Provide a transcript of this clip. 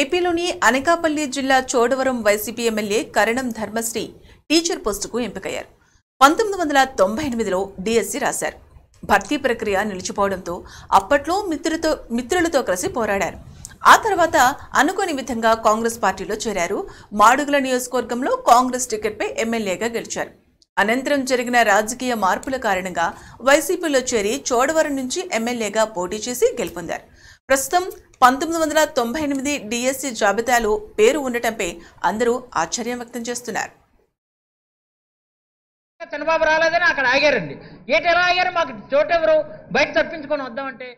ఏపీలోని అనకాపల్లి జిల్లా Chodavaram YCP MLA Karanam Dharmasri teacher పోస్టుకు ఎంపికయ్యారు పంతొమ్మిది వందల తొంభై ఎనిమిదిలో డిఎస్సి రాశారు భర్తీ ప్రక్రియ నిలిచిపోవడంతో అప్పట్లో మిత్రులతో మిత్రులతో కలిసి పోరాడారు ఆ తర్వాత అనుకోని విధంగా కాంగ్రెస్ పార్టీలో చేరారు మాడుగుల నియోజకవర్గంలో కాంగ్రెస్ టికెట్పై ఎమ్మెల్యేగా గెలిచారు అనంతరం జరిగిన రాజకీయ మార్పుల కారణంగా వైసీపీలో చేరి చోడవరం నుంచి ఎమ్మెల్యేగా పోటీ చేసి గెలుపొందారు ప్రస్తుతం పంతొమ్మిది వందల తొంభై ఎనిమిది డిఎస్సి జాబితాలో పేరు ఉండటంపై అందరూ ఆశ్చర్యం వ్యక్తం చేస్తున్నారు చంద్రబాబు రాలేదని అక్కడ ఆగారండి ఏట ఎలా ఆగారు మాకు చోటెవరు బయట తప్పించుకొని వద్దామంటే